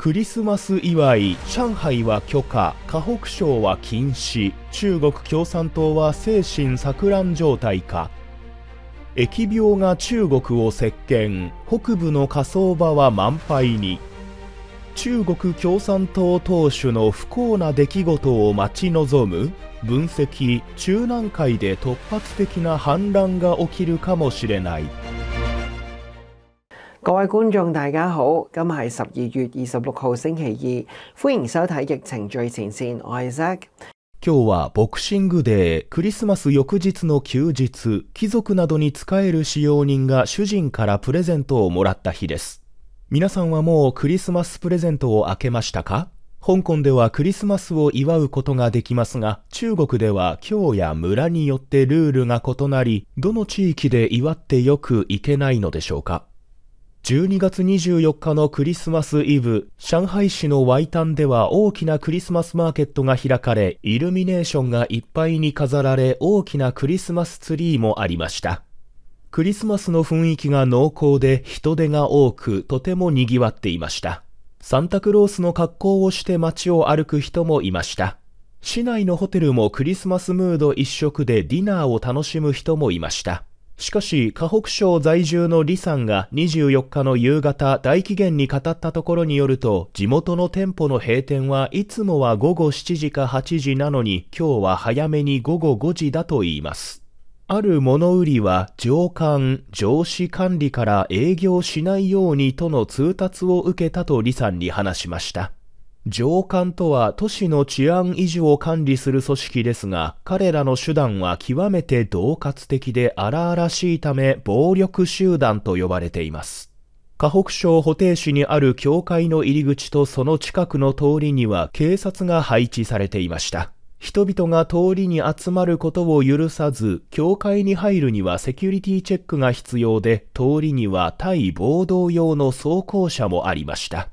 クリスマス祝い上海は許可河北省は禁止中国共産党は精神錯乱状態か疫病が中国を席巻北部の火葬場は満杯に中国共産党党首の不幸な出来事を待ち望む分析中南海で突発的な反乱が起きるかもしれない。各位觀眾大家好，今日係十二月二十六號星期二，歡迎收睇《疫情最前線》，我係 Zack。今日はボクシングデー、クリスマス翌日の休日、貴族などに使える使用人が主人からプレゼントをもらった日です。皆さんはもうクリスマスプレゼントを開けましたか香港ではクリスマスを祝うことができますが、中国では今日や村によってルールが異なり、どの地域で祝ってよくいけないのでしょうか12月24日のクリスマスイブ、上海市のワイタンでは大きなクリスマスマーケットが開かれ、イルミネーションがいっぱいに飾られ、大きなクリスマスツリーもありました。クリスマスの雰囲気が濃厚で人手が多く、とても賑わっていました。サンタクロースの格好をして街を歩く人もいました。市内のホテルもクリスマスムード一色でディナーを楽しむ人もいました。しかし、河北省在住の李さんが24日の夕方大期限に語ったところによると、地元の店舗の閉店はいつもは午後7時か8時なのに、今日は早めに午後5時だと言います。ある物売りは上官、上司管理から営業しないようにとの通達を受けたと李さんに話しました。上官とは都市の治安維持を管理する組織ですが、彼らの手段は極めて恫喝的で荒々しいため暴力集団と呼ばれています。河北省保定市にある教会の入り口とその近くの通りには警察が配置されていました。人々が通りに集まることを許さず、教会に入るにはセキュリティチェックが必要で、通りには対暴動用の装甲車もありました。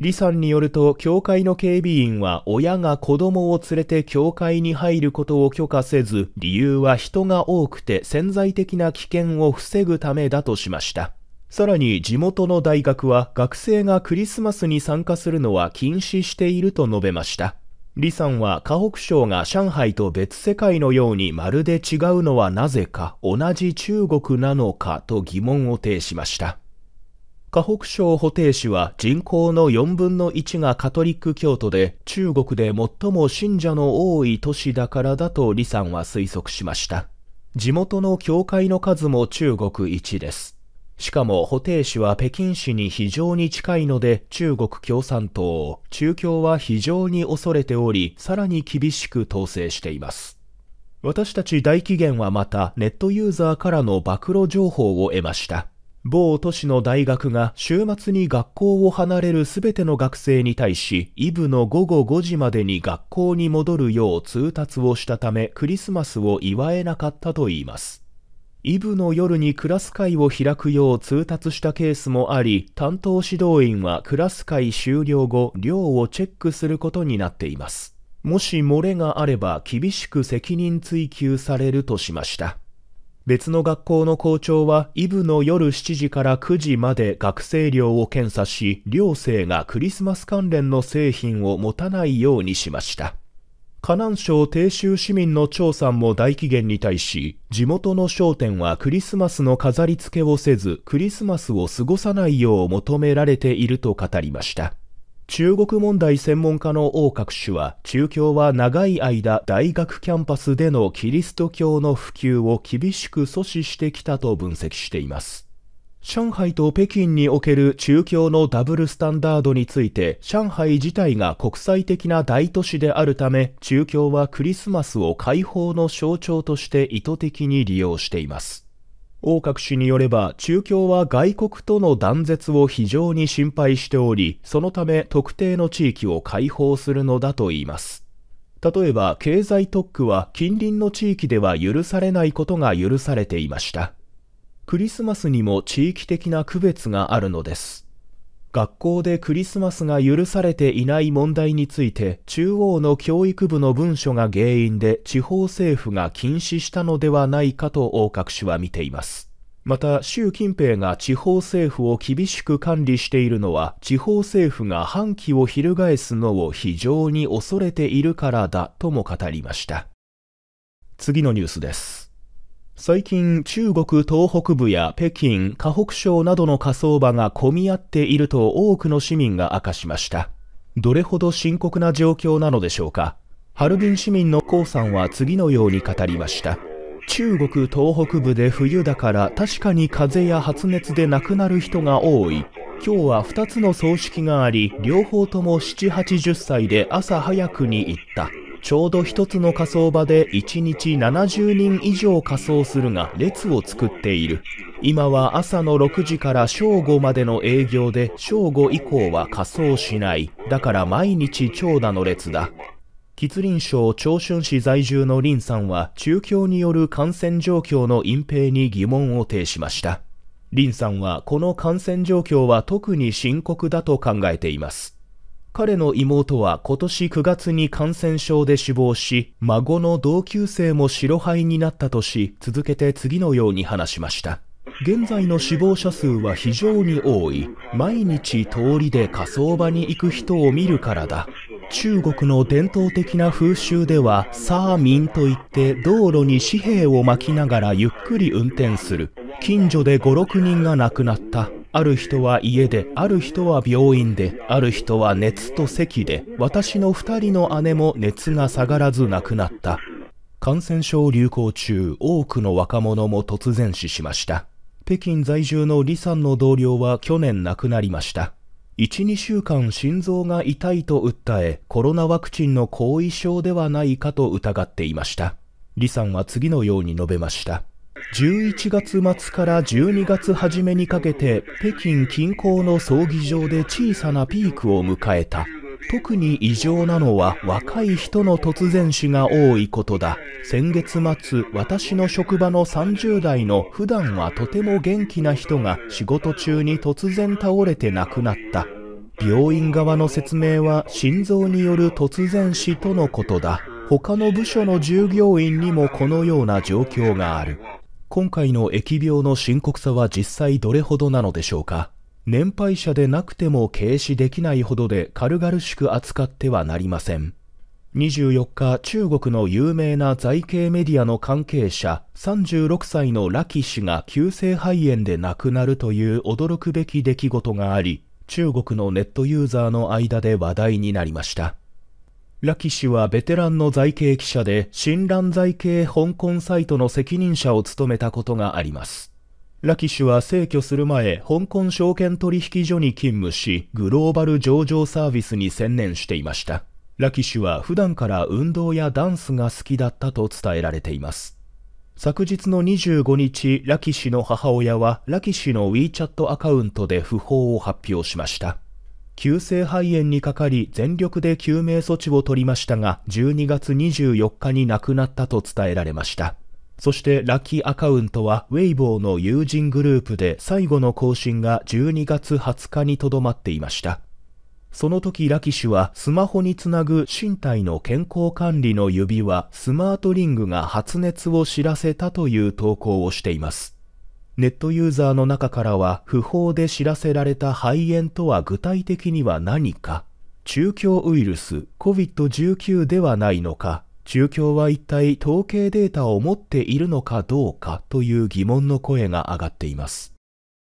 李さんによると、教会の警備員は親が子供を連れて教会に入ることを許可せず、理由は人が多くて潜在的な危険を防ぐためだとしました。さらに地元の大学は学生がクリスマスに参加するのは禁止していると述べました。李さんは河北省が上海と別世界のようにまるで違うのはなぜか同じ中国なのかと疑問を呈しました。河北省保定市は人口の4分の1がカトリック教徒で中国で最も信者の多い都市だからだと李さんは推測しました地元の教会の数も中国一ですしかも保定市は北京市に非常に近いので中国共産党中共は非常に恐れておりさらに厳しく統制しています私たち大紀元はまたネットユーザーからの暴露情報を得ました某都市の大学が週末に学校を離れるすべての学生に対し、イブの午後5時までに学校に戻るよう通達をしたため、クリスマスを祝えなかったといいます。イブの夜にクラス会を開くよう通達したケースもあり、担当指導員はクラス会終了後、寮をチェックすることになっています。もし漏れがあれば厳しく責任追及されるとしました。別の学校の校長はイブの夜7時から9時まで学生寮を検査し、寮生がクリスマス関連の製品を持たないようにしました。河南省鄭州市民の張さんも大期限に対し、地元の商店はクリスマスの飾り付けをせず、クリスマスを過ごさないよう求められていると語りました。中国問題専門家の王各氏は、中共は長い間大学キャンパスでのキリスト教の普及を厳しく阻止してきたと分析しています。上海と北京における中共のダブルスタンダードについて、上海自体が国際的な大都市であるため、中共はクリスマスを解放の象徴として意図的に利用しています。王閣氏によれば、中共は外国との断絶を非常に心配しており、そのため特定の地域を解放するのだと言います。例えば、経済特区は近隣の地域では許されないことが許されていました。クリスマスにも地域的な区別があるのです。学校でクリスマスが許されていない問題について中央の教育部の文書が原因で地方政府が禁止したのではないかと大隠氏は見ていますまた習近平が地方政府を厳しく管理しているのは地方政府が反旗を翻すのを非常に恐れているからだとも語りました次のニュースです最近、中国東北部や北京、河北省などの火葬場が混み合っていると多くの市民が明かしました。どれほど深刻な状況なのでしょうか。ハルビン市民の江さんは次のように語りました。中国東北部で冬だから確かに風邪や発熱で亡くなる人が多い。今日は2つの葬式があり、両方とも7、80歳で朝早くに行った。ちょうど一つの仮想場で一日70人以上仮装するが列を作っている。今は朝の6時から正午までの営業で正午以降は仮装しない。だから毎日長蛇の列だ。吉林省長春市在住の林さんは中共による感染状況の隠蔽に疑問を呈しました。林さんはこの感染状況は特に深刻だと考えています。彼の妹は今年9月に感染症で死亡し、孫の同級生も白灰になったとし、続けて次のように話しました。現在の死亡者数は非常に多い。毎日通りで火葬場に行く人を見るからだ。中国の伝統的な風習では、サーミンといって道路に紙幣を巻きながらゆっくり運転する。近所で5、6人が亡くなった。ある人は家で、ある人は病院で、ある人は熱と咳で、私の二人の姉も熱が下がらず亡くなった。感染症流行中、多くの若者も突然死しました。北京在住の李さんの同僚は去年亡くなりました。1、2週間心臓が痛いと訴え、コロナワクチンの後遺症ではないかと疑っていました。李さんは次のように述べました。11月末から12月初めにかけて北京近郊の葬儀場で小さなピークを迎えた特に異常なのは若い人の突然死が多いことだ先月末私の職場の30代の普段はとても元気な人が仕事中に突然倒れて亡くなった病院側の説明は心臓による突然死とのことだ他の部署の従業員にもこのような状況がある今回の疫病の深刻さは実際どれほどなのでしょうか年配者でなくても軽視できないほどで軽々しく扱ってはなりません24日、中国の有名な財系メディアの関係者、36歳のラキ氏が急性肺炎で亡くなるという驚くべき出来事があり、中国のネットユーザーの間で話題になりました。ラキ氏はベテランの財系記者で、新蘭財系香港サイトの責任者を務めたことがあります。ラキ氏は逝去する前、香港証券取引所に勤務し、グローバル上場サービスに専念していました。ラキ氏は普段から運動やダンスが好きだったと伝えられています。昨日の25日、ラキ氏の母親は、ラキ氏の WeChat アカウントで訃報を発表しました。急性肺炎にかかり全力で救命措置を取りましたが12月24日に亡くなったと伝えられましたそしてラッキーアカウントはウェイボーの友人グループで最後の更新が12月20日にとどまっていましたその時ラキ氏はスマホにつなぐ身体の健康管理の指輪スマートリングが発熱を知らせたという投稿をしていますネットユーザーの中からは不法で知らせられた肺炎とは具体的には何か、中共ウイルス COVID-19 ではないのか、中共は一体統計データを持っているのかどうかという疑問の声が上がっています。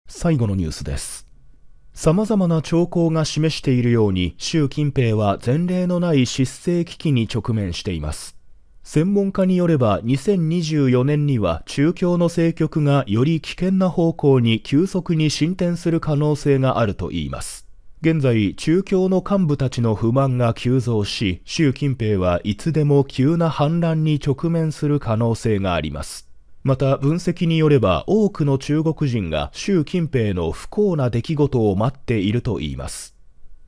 最後のニュースです。様々な兆候が示しているように、習近平は前例のない失政危機に直面しています。専門家によれば2024年には中共の政局がより危険な方向に急速に進展する可能性があるといいます現在中共の幹部たちの不満が急増し習近平はいつでも急な反乱に直面する可能性がありますまた分析によれば多くの中国人が習近平の不幸な出来事を待っているといいます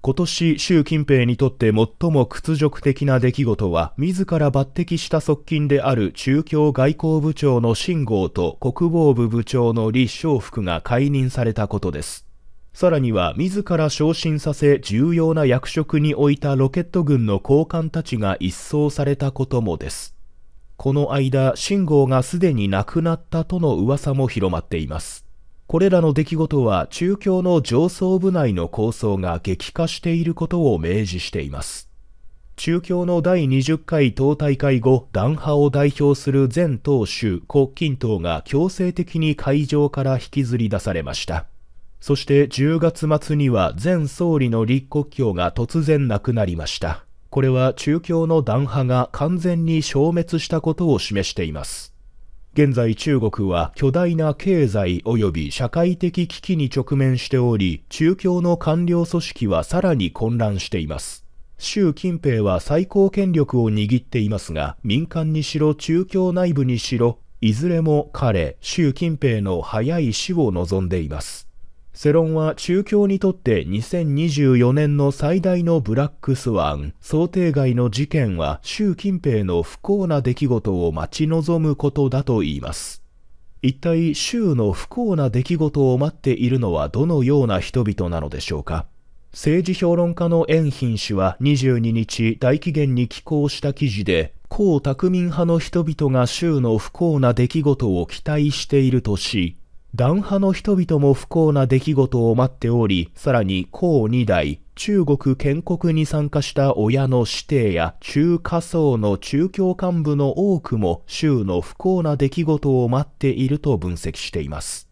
今年習近平にとって最も屈辱的な出来事は自ら抜擢した側近である中共外交部長の秦剛と国防部部長の李尚福が解任されたことですさらには自ら昇進させ重要な役職に置いたロケット軍の高官たちが一掃されたこともですこの間秦剛がすでに亡くなったとの噂も広まっていますこれらの出来事は中共の上層部内の構想が激化していることを明示しています。中共の第20回党大会後、弾派を代表する前党州、国近党が強制的に会場から引きずり出されました。そして10月末には前総理の立国教が突然亡くなりました。これは中共の弾派が完全に消滅したことを示しています。現在中国は巨大な経済及び社会的危機に直面しており、中共の官僚組織はさらに混乱しています。習近平は最高権力を握っていますが、民間にしろ中共内部にしろ、いずれも彼、習近平の早い死を望んでいます。世論は中共にとって2024年の最大のブラックスワン、想定外の事件は習近平の不幸な出来事を待ち望むことだと言います。一体州の不幸な出来事を待っているのはどのような人々なのでしょうか政治評論家の円品氏は22日大紀元に寄稿した記事で江卓民派の人々が州の不幸な出来事を期待しているとしダン派の人々も不幸な出来事を待っており、さらに孔2代、中国建国に参加した親の子弟や中華層の中共幹部の多くも州の不幸な出来事を待っていると分析しています。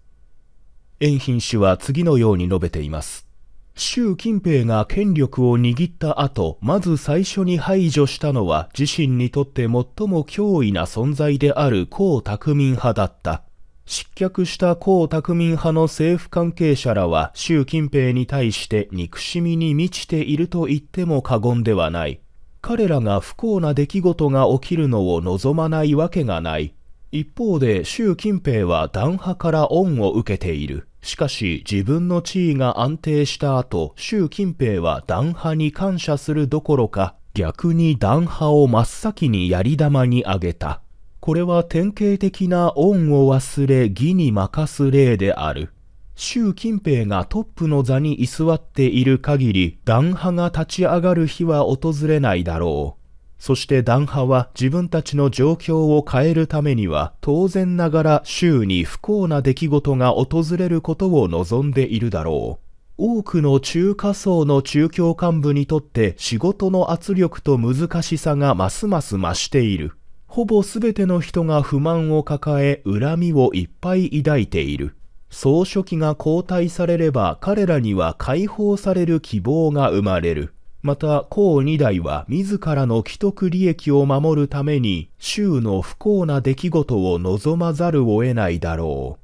延品氏は次のように述べています。習近平が権力を握った後、まず最初に排除したのは自身にとって最も脅威な存在である江沢民派だった。失脚した江沢民派の政府関係者らは習近平に対して憎しみに満ちていると言っても過言ではない。彼らが不幸な出来事が起きるのを望まないわけがない。一方で習近平は弾派から恩を受けている。しかし自分の地位が安定した後、習近平は弾派に感謝するどころか、逆に弾派を真っ先にやり玉にあげた。これは典型的な恩を忘れ義に任す例である。習近平がトップの座に居座っている限り、弾派が立ち上がる日は訪れないだろう。そして弾派は自分たちの状況を変えるためには、当然ながら周に不幸な出来事が訪れることを望んでいるだろう。多くの中華層の中共幹部にとって仕事の圧力と難しさがますます増している。ほぼ全ての人が不満を抱え恨みをいっぱい抱いている。総書記が交代されれば彼らには解放される希望が生まれる。また、孔二代は自らの既得利益を守るために、州の不幸な出来事を望まざるを得ないだろ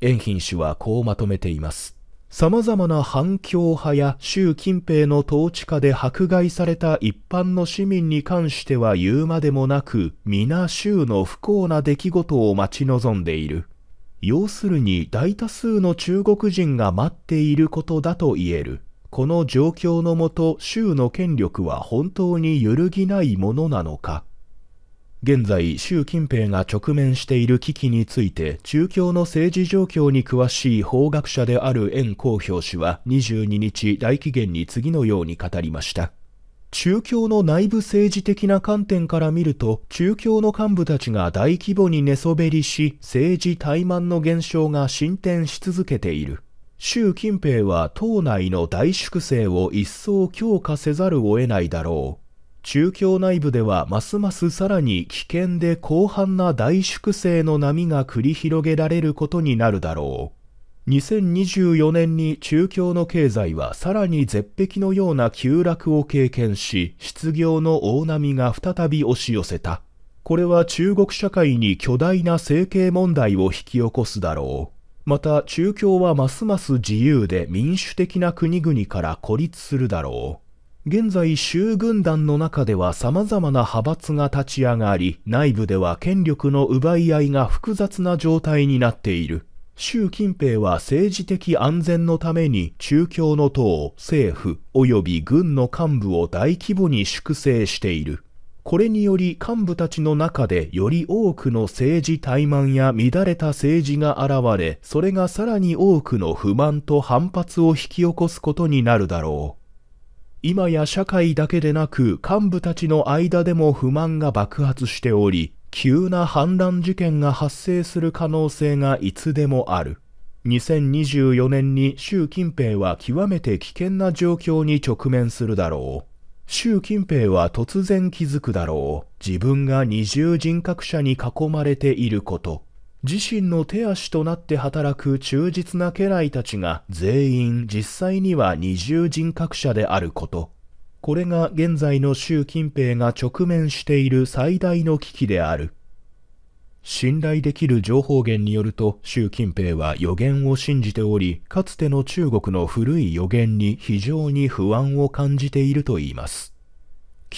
う。延貧氏はこうまとめています。様々な反共派や習近平の統治下で迫害された一般の市民に関しては言うまでもなく、皆州の不幸な出来事を待ち望んでいる。要するに大多数の中国人が待っていることだと言える。この状況のもと州の権力は本当に揺るぎないものなのか。現在、習近平が直面している危機について、中共の政治状況に詳しい法学者である袁光表氏は22日大紀元に次のように語りました。中共の内部政治的な観点から見ると、中共の幹部たちが大規模に寝そべりし、政治怠慢の現象が進展し続けている。習近平は党内の大粛清を一層強化せざるを得ないだろう。中共内部ではますますさらに危険で広範な大粛清の波が繰り広げられることになるだろう。2024年に中共の経済はさらに絶壁のような急落を経験し、失業の大波が再び押し寄せた。これは中国社会に巨大な政経問題を引き起こすだろう。また中共はますます自由で民主的な国々から孤立するだろう。現在州軍団の中では様々な派閥が立ち上がり、内部では権力の奪い合いが複雑な状態になっている。習近平は政治的安全のために中共の党、政府及び軍の幹部を大規模に粛清している。これにより幹部たちの中でより多くの政治怠慢や乱れた政治が現れ、それがさらに多くの不満と反発を引き起こすことになるだろう。今や社会だけでなく幹部たちの間でも不満が爆発しており、急な反乱事件が発生する可能性がいつでもある。2024年に習近平は極めて危険な状況に直面するだろう。習近平は突然気づくだろう。自分が二重人格者に囲まれていること。自身の手足となって働く忠実な家来たちが全員実際には二重人格者であること。これが現在の習近平が直面している最大の危機である。信頼できる情報源によると習近平は予言を信じており、かつての中国の古い予言に非常に不安を感じているといいます。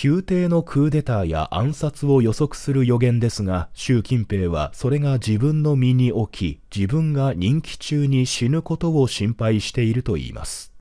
宮廷のクーデターや暗殺を予測する予言ですが、習近平はそれが自分の身に起き、自分が任期中に死ぬことを心配していると言います。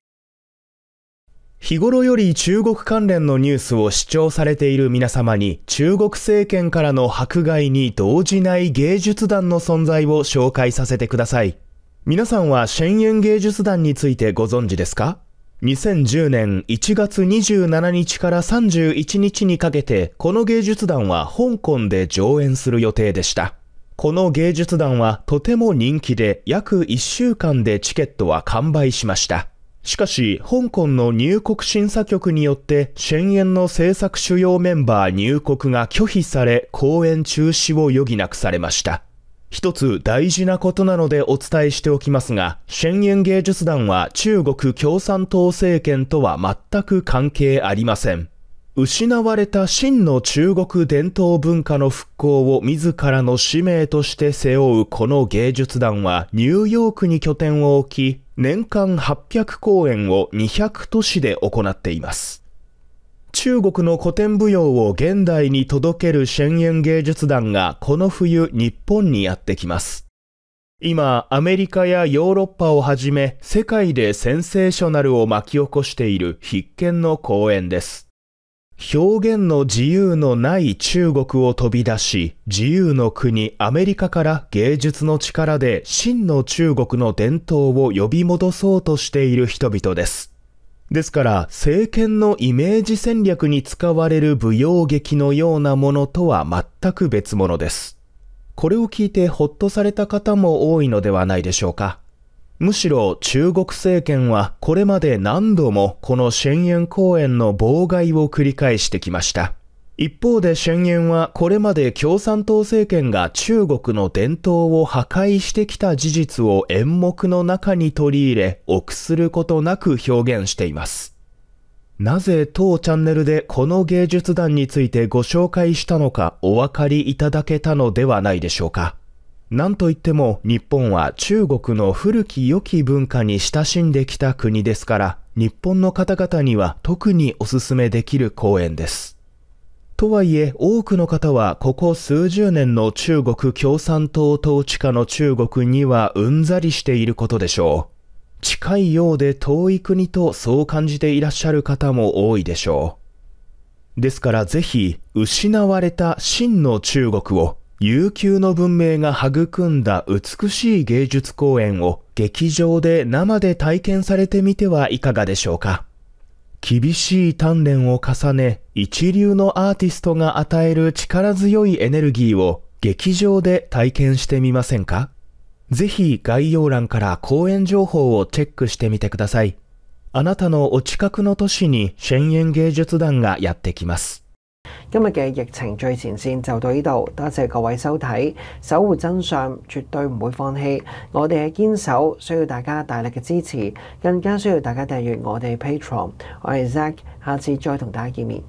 日頃より中国関連のニュースを視聴されている皆様に中国政権からの迫害に動じない芸術団の存在を紹介させてください。皆さんはシェ芸術団についてご存知ですか2010年1月27日から31日にかけてこの芸術団は香港で上演する予定でした。この芸術団はとても人気で約1週間でチケットは完売しました。しかし、香港の入国審査局によって、シェンエンの制作主要メンバー入国が拒否され、公演中止を余儀なくされました。一つ大事なことなのでお伝えしておきますが、宣言芸術団は中国共産党政権とは全く関係ありません。失われた真の中国伝統文化の復興を自らの使命として背負うこの芸術団はニューヨークに拠点を置き、年間800公演を200都市で行っています。中国の古典舞踊を現代に届ける宣言芸術団がこの冬日本にやってきます。今、アメリカやヨーロッパをはじめ世界でセンセーショナルを巻き起こしている必見の公演です。表現の自由のない中国を飛び出し、自由の国アメリカから芸術の力で真の中国の伝統を呼び戻そうとしている人々です。ですから、政権のイメージ戦略に使われる舞踊劇のようなものとは全く別物です。これを聞いてほっとされた方も多いのではないでしょうか。むしろ中国政権はこれまで何度もこのシェ公演の妨害を繰り返してきました。一方で宣言はこれまで共産党政権が中国の伝統を破壊してきた事実を演目の中に取り入れ臆することなく表現していますなぜ当チャンネルでこの芸術団についてご紹介したのかお分かりいただけたのではないでしょうかなんといっても日本は中国の古き良き文化に親しんできた国ですから日本の方々には特におすすめできる公演ですとはいえ、多くの方はここ数十年の中国共産党統治下の中国にはうんざりしていることでしょう。近いようで遠い国とそう感じていらっしゃる方も多いでしょう。ですからぜひ、失われた真の中国を、悠久の文明が育んだ美しい芸術公演を劇場で生で体験されてみてはいかがでしょうか。厳しい鍛錬を重ね、一流のアーティストが与える力強いエネルギーを劇場で体験してみませんかぜひ概要欄から公演情報をチェックしてみてください。あなたのお近くの都市にシェンエン芸術団がやってきます。今日嘅疫情最前線就到呢度，多謝各位收睇，守護真相绝对唔会放棄，我哋嘅堅守需要大家大力嘅支持，更加需要大家訂閱我哋 p a t r o n 我係 Zack，下次再同大家見面。